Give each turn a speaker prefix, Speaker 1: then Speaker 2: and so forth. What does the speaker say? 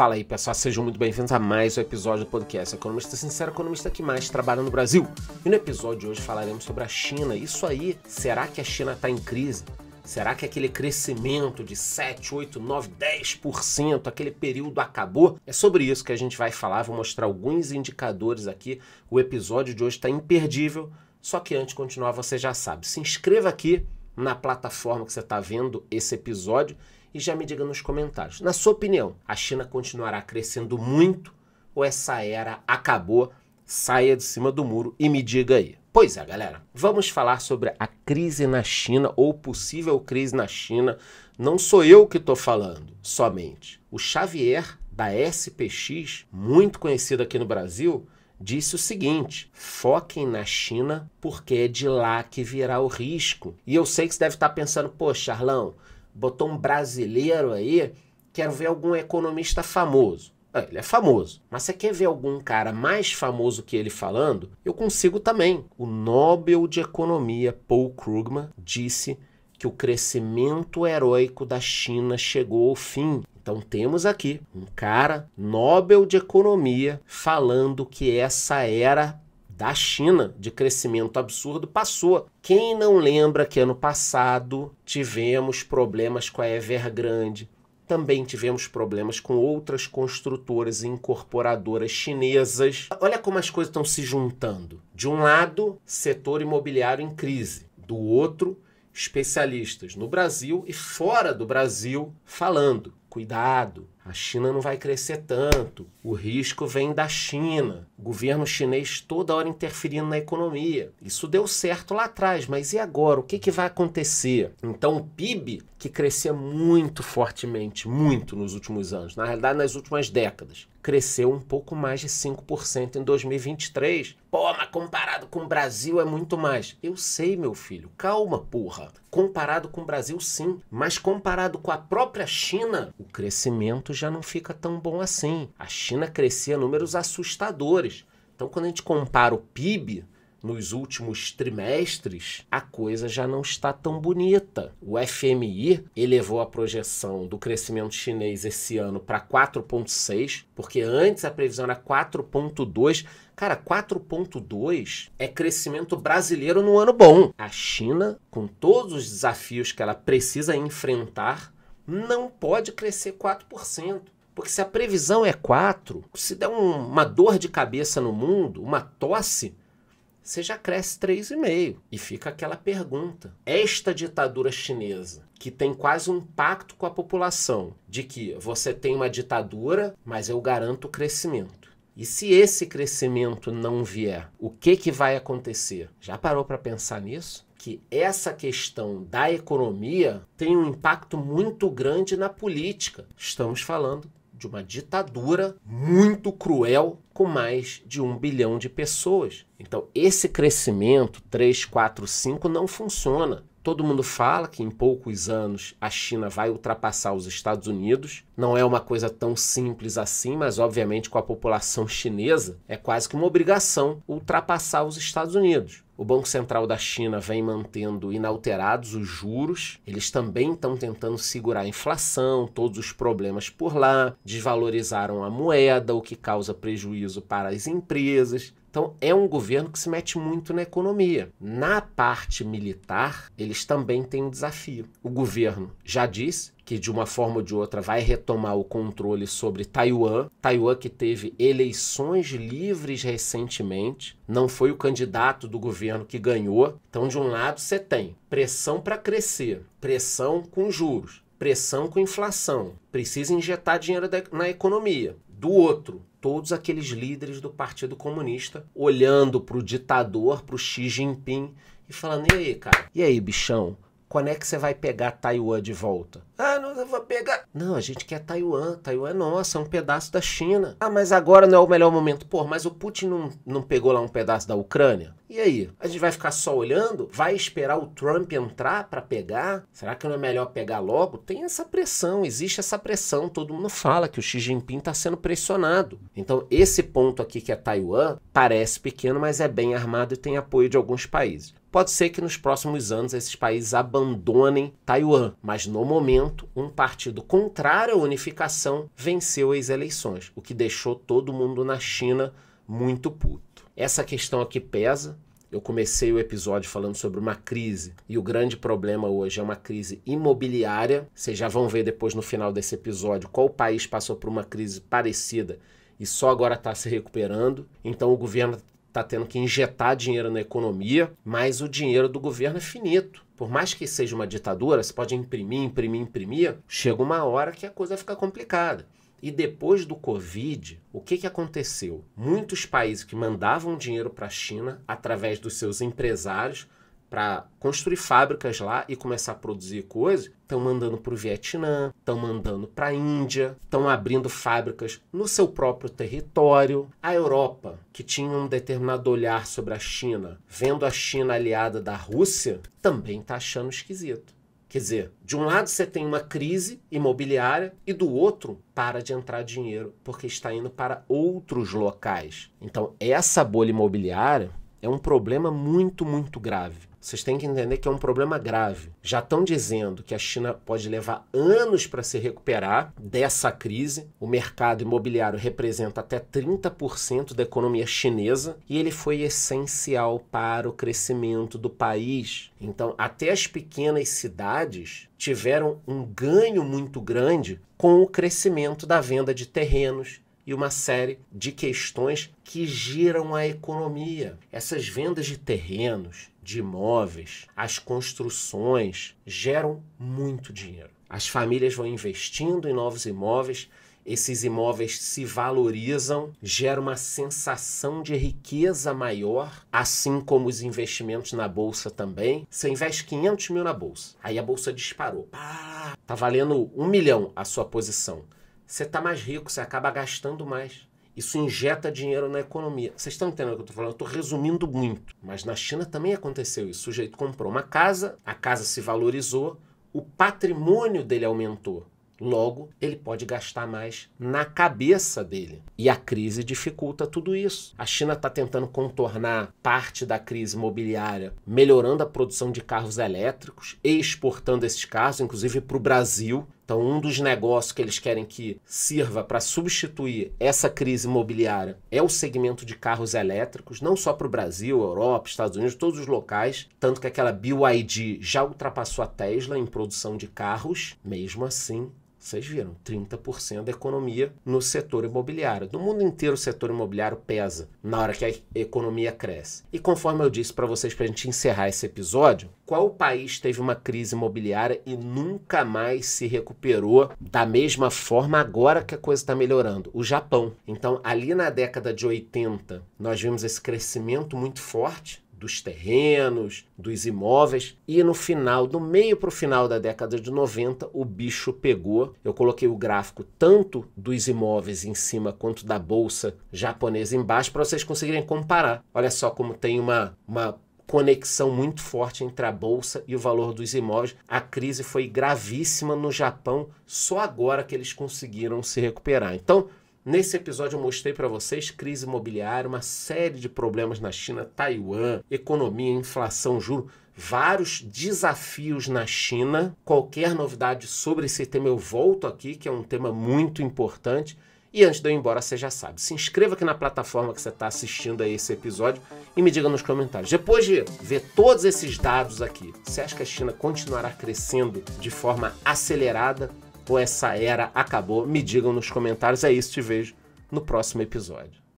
Speaker 1: Fala aí, pessoal, sejam muito bem-vindos a mais um episódio do podcast Economista Sincero, economista que mais trabalha no Brasil. E no episódio de hoje falaremos sobre a China. Isso aí, será que a China está em crise? Será que aquele crescimento de 7, 8, 9, 10%, aquele período acabou? É sobre isso que a gente vai falar, vou mostrar alguns indicadores aqui. O episódio de hoje está imperdível, só que antes de continuar, você já sabe, se inscreva aqui na plataforma que você está vendo esse episódio e já me diga nos comentários. Na sua opinião, a China continuará crescendo muito ou essa era acabou? Saia de cima do muro e me diga aí. Pois é, galera, vamos falar sobre a crise na China ou possível crise na China. Não sou eu que estou falando, somente. O Xavier da SPX, muito conhecido aqui no Brasil, disse o seguinte: foquem na China porque é de lá que virá o risco. E eu sei que você deve estar pensando, poxa, Charlão, botou um brasileiro aí, quero ver algum economista famoso. Ah, ele é famoso. Mas você quer ver algum cara mais famoso que ele falando? Eu consigo também. O Nobel de Economia Paul Krugman disse que o crescimento heróico da China chegou ao fim. Então temos aqui um cara Nobel de Economia falando que essa era da China de crescimento absurdo passou. Quem não lembra que ano passado tivemos problemas com a Evergrande? Também tivemos problemas com outras construtoras e incorporadoras chinesas. Olha como as coisas estão se juntando. De um lado, setor imobiliário em crise. Do outro, especialistas no Brasil e fora do Brasil falando: cuidado, a China não vai crescer tanto, o risco vem da China. O governo chinês toda hora interferindo na economia. Isso deu certo lá atrás, mas e agora? O que, que vai acontecer? Então, o PIB, que crescia muito fortemente, muito nos últimos anos, na realidade, nas últimas décadas, cresceu um pouco mais de 5% em 2023. Pô, mas comparado com o Brasil é muito mais. Eu sei, meu filho, calma, porra. Comparado com o Brasil, sim, mas comparado com a própria China, o crescimento já não fica tão bom assim. A China crescia números assustadores. Então, quando a gente compara o PIB nos últimos trimestres, a coisa já não está tão bonita. O FMI elevou a projeção do crescimento chinês esse ano para 4,6, porque antes a previsão era 4,2. Cara, 4,2 é crescimento brasileiro no ano bom. A China, com todos os desafios que ela precisa enfrentar, não pode crescer 4%. Porque se a previsão é 4, se der um, uma dor de cabeça no mundo, uma tosse, você já cresce 3,5. E fica aquela pergunta: esta ditadura chinesa, que tem quase um pacto com a população, de que você tem uma ditadura, mas eu garanto o crescimento. E se esse crescimento não vier, o que, que vai acontecer? Já parou para pensar nisso? que essa questão da economia tem um impacto muito grande na política. Estamos falando de uma ditadura muito cruel com mais de um bilhão de pessoas. Então, esse crescimento 3, 4, 5 não funciona. Todo mundo fala que em poucos anos a China vai ultrapassar os Estados Unidos. Não é uma coisa tão simples assim, mas obviamente com a população chinesa é quase que uma obrigação ultrapassar os Estados Unidos. O Banco Central da China vem mantendo inalterados os juros, eles também estão tentando segurar a inflação, todos os problemas por lá, desvalorizaram a moeda, o que causa prejuízo para as empresas. Então, é um governo que se mete muito na economia. Na parte militar, eles também têm um desafio. O governo já disse que, de uma forma ou de outra, vai retomar o controle sobre Taiwan. Taiwan, que teve eleições livres recentemente, não foi o candidato do governo que ganhou. Então, de um lado, você tem pressão para crescer, pressão com juros pressão com inflação, precisa injetar dinheiro na economia. Do outro, todos aqueles líderes do Partido Comunista olhando para o ditador, para o Xi Jinping e falando: e aí, cara? E aí, bichão? quando é que você vai pegar Taiwan de volta? Ah, não, eu vou pegar. Não, a gente quer Taiwan. Taiwan é nossa, é um pedaço da China. Ah, mas agora não é o melhor momento. Pô, mas o Putin não, não pegou lá um pedaço da Ucrânia? E aí? A gente vai ficar só olhando? Vai esperar o Trump entrar para pegar? Será que não é melhor pegar logo? Tem essa pressão, existe essa pressão. Todo mundo fala que o Xi Jinping está sendo pressionado. Então, esse ponto aqui que é Taiwan parece pequeno, mas é bem armado e tem apoio de alguns países. Pode ser que nos próximos anos esses países abandonem Taiwan, mas no momento, um partido contrário à unificação venceu as eleições, o que deixou todo mundo na China muito puto. Essa questão aqui pesa. Eu comecei o episódio falando sobre uma crise e o grande problema hoje é uma crise imobiliária. Vocês já vão ver depois no final desse episódio qual país passou por uma crise parecida e só agora está se recuperando. Então o governo está tendo que injetar dinheiro na economia, mas o dinheiro do governo é finito. Por mais que seja uma ditadura, você pode imprimir, imprimir, imprimir, chega uma hora que a coisa fica complicada. E depois do Covid, o que, que aconteceu? Muitos países que mandavam dinheiro para a China através dos seus empresários para construir fábricas lá e começar a produzir coisas, estão mandando para o Vietnã, estão mandando para a Índia, estão abrindo fábricas no seu próprio território. A Europa, que tinha um determinado olhar sobre a China, vendo a China aliada da Rússia, também está achando esquisito. Quer dizer, de um lado você tem uma crise imobiliária e do outro para de entrar dinheiro porque está indo para outros locais. Então, essa bolha imobiliária é um problema muito, muito grave vocês têm que entender que é um problema grave. Já estão dizendo que a China pode levar anos para se recuperar dessa crise. O mercado imobiliário representa até 30% da economia chinesa e ele foi essencial para o crescimento do país. Então, até as pequenas cidades tiveram um ganho muito grande com o crescimento da venda de terrenos, e uma série de questões que giram a economia. Essas vendas de terrenos, de imóveis, as construções geram muito dinheiro. As famílias vão investindo em novos imóveis, esses imóveis se valorizam, gera uma sensação de riqueza maior, assim como os investimentos na bolsa também. Você investe 500 mil na bolsa, aí a bolsa disparou, pá, tá valendo um milhão a sua posição você está mais rico, você acaba gastando mais. Isso injeta dinheiro na economia. Vocês estão entendendo o que eu estou falando? Eu estou resumindo muito. Mas na China também aconteceu isso. O sujeito comprou uma casa, a casa se valorizou, o patrimônio dele aumentou. Logo, ele pode gastar mais na cabeça dele. E a crise dificulta tudo isso. A China está tentando contornar parte da crise imobiliária, melhorando a produção de carros elétricos e exportando esses carros, inclusive para o Brasil. Então, um dos negócios que eles querem que sirva para substituir essa crise imobiliária é o segmento de carros elétricos, não só para o Brasil, Europa, Estados Unidos, todos os locais. Tanto que aquela BYD já ultrapassou a Tesla em produção de carros. Mesmo assim, vocês viram, 30% da economia no setor imobiliário. No mundo inteiro, o setor imobiliário pesa na hora que a economia cresce. E conforme eu disse para vocês, para a gente encerrar esse episódio, qual país teve uma crise imobiliária e nunca mais se recuperou da mesma forma agora que a coisa está melhorando? O Japão. Então, ali na década de 80, nós vimos esse crescimento muito forte dos terrenos, dos imóveis. E no final, do meio para o final da década de 90, o bicho pegou. Eu coloquei o gráfico tanto dos imóveis em cima quanto da bolsa japonesa embaixo para vocês conseguirem comparar. Olha só como tem uma, uma conexão muito forte entre a bolsa e o valor dos imóveis. A crise foi gravíssima no Japão, só agora que eles conseguiram se recuperar. Então, Nesse episódio eu mostrei para vocês crise imobiliária, uma série de problemas na China, Taiwan, economia, inflação, juro, vários desafios na China. Qualquer novidade sobre esse tema eu volto aqui, que é um tema muito importante. E antes de eu ir embora, você já sabe, se inscreva aqui na plataforma que você está assistindo a esse episódio e me diga nos comentários. Depois de ver todos esses dados aqui, você acha que a China continuará crescendo de forma acelerada? ou essa era acabou? Me digam nos comentários. É isso, te vejo no próximo episódio.